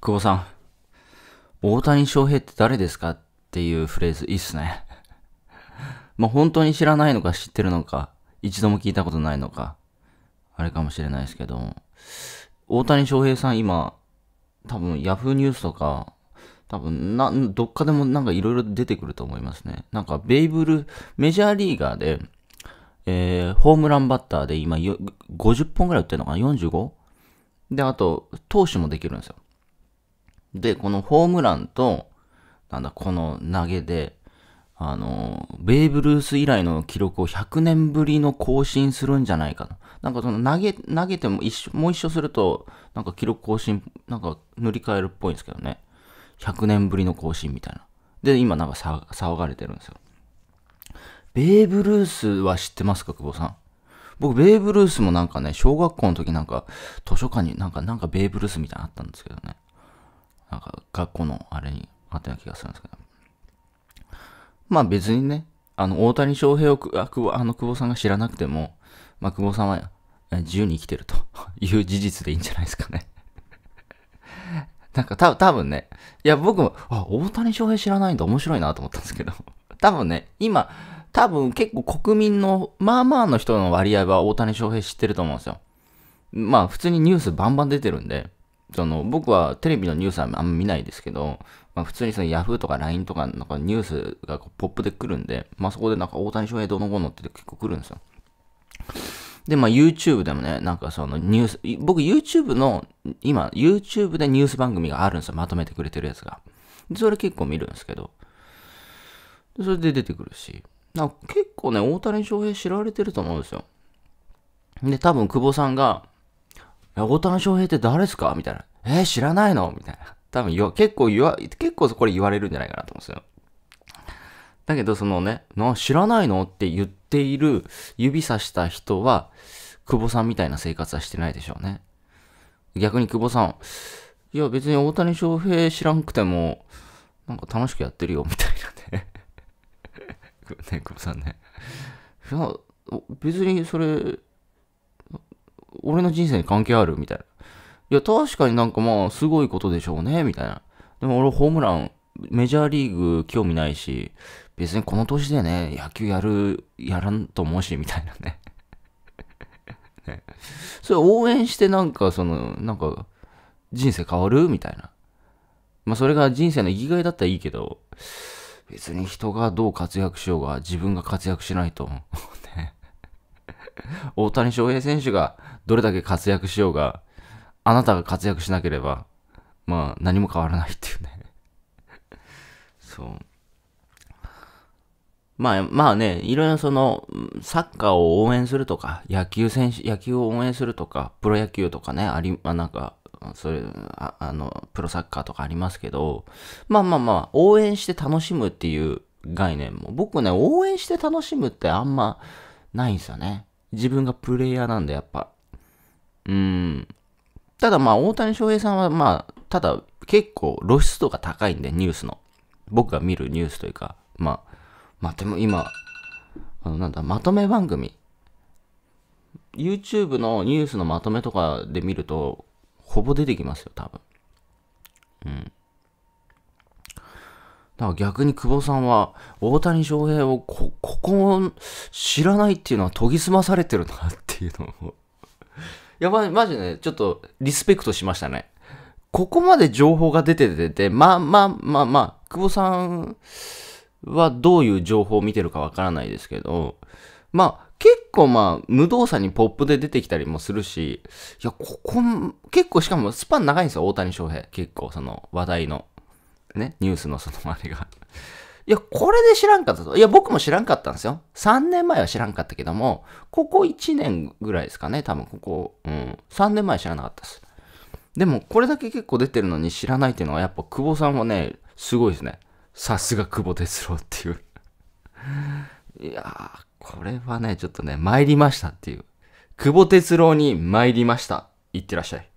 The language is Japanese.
久保さん、大谷翔平って誰ですかっていうフレーズいいっすね。まあ本当に知らないのか知ってるのか、一度も聞いたことないのか、あれかもしれないですけど、大谷翔平さん今、多分 Yahoo ニュースとか、多分な、どっかでもなんか色々出てくると思いますね。なんかベイブル、メジャーリーガーで、えー、ホームランバッターで今50本ぐらい打ってるのかな ?45? で、あと、投手もできるんですよ。で、このホームランと、なんだ、この投げで、あの、ベーブ・ルース以来の記録を100年ぶりの更新するんじゃないかな。なんかその投げ、投げても一緒、もう一緒すると、なんか記録更新、なんか塗り替えるっぽいんですけどね。100年ぶりの更新みたいな。で、今なんか騒がれてるんですよ。ベーブ・ルースは知ってますか、久保さん。僕、ベーブ・ルースもなんかね、小学校の時なんか、図書館になんか、なんかベーブ・ルースみたいなのあったんですけどね。なんか学校のあれにあったような気がするんですけど。まあ別にね、あの、大谷翔平をああの久保さんが知らなくても、まあ久保さんは自由に生きてると いう事実でいいんじゃないですかね なんかた多分ね、いや僕も、あ、大谷翔平知らないんだ面白いなと思ったんですけど、多分ね、今、多分結構国民の、まあまあの人の割合は大谷翔平知ってると思うんですよ。まあ普通にニュースバンバン出てるんで、その僕はテレビのニュースはあんま見ないですけど、まあ、普通にその Yahoo とか LINE とかなんかニュースがポップで来るんで、まあ、そこでなんか大谷翔平どうのこうのって結構来るんですよ。で、まあ YouTube でもね、なんかそのニュース、僕 YouTube の、今 YouTube でニュース番組があるんですよ。まとめてくれてるやつが。それ結構見るんですけど。それで出てくるし。なんか結構ね、大谷翔平知られてると思うんですよ。で、多分久保さんが、大谷翔平って誰ですかみたいな。えー、知らないのみたいな。多分結構言わ、結構これ言われるんじゃないかなと思うんですよ。だけど、そのね、な、知らないのって言っている指さした人は、久保さんみたいな生活はしてないでしょうね。逆に久保さん、いや別に大谷翔平知らんくても、なんか楽しくやってるよ、みたいなね。ね、久保さんね。いや、別にそれ、俺の人生に関係あるみたいな。いや、確かになんかまあ、すごいことでしょうね、みたいな。でも俺ホームラン、メジャーリーグ興味ないし、別にこの年でね、野球やる、やらんと思うし、みたいなね。ねそれ応援してなんか、その、なんか、人生変わるみたいな。まあ、それが人生の生きがいだったらいいけど、別に人がどう活躍しようが、自分が活躍しないと、大谷翔平選手がどれだけ活躍しようが、あなたが活躍しなければ、まあ何も変わらないっていうねそう。まあ、まあね、いろいろその、サッカーを応援するとか、野球選手、野球を応援するとか、プロ野球とかね、あり、あなんか、それあ、あの、プロサッカーとかありますけど、まあまあまあ、応援して楽しむっていう概念も、僕ね、応援して楽しむってあんまないんですよね。自分がプレイヤーなんで、やっぱ。うん。ただまあ、大谷翔平さんはまあ、ただ結構露出度が高いんで、ニュースの。僕が見るニュースというか、まあ、まあでも今、あの、なんだ、まとめ番組。YouTube のニュースのまとめとかで見ると、ほぼ出てきますよ、多分。うん。だから逆に久保さんは、大谷翔平をこ、ここ知らないっていうのは研ぎ澄まされてるなっていうのを。いや、ま、マジね、ちょっとリスペクトしましたね。ここまで情報が出ててて、まあまあまあまあ、久保さんはどういう情報を見てるかわからないですけど、まあ、結構まあ、無動作にポップで出てきたりもするし、いや、ここ、結構しかもスパン長いんですよ、大谷翔平。結構、その話題の。ね、ニュースの外回りが。いや、これで知らんかったぞ。いや、僕も知らんかったんですよ。3年前は知らんかったけども、ここ1年ぐらいですかね、多分ここ、うん、3年前知らなかったです。でも、これだけ結構出てるのに知らないっていうのは、やっぱ久保さんはね、すごいですね。さすが久保哲郎っていういやー、これはね、ちょっとね、参りましたっていう。久保哲郎に参りました。いってらっしゃい。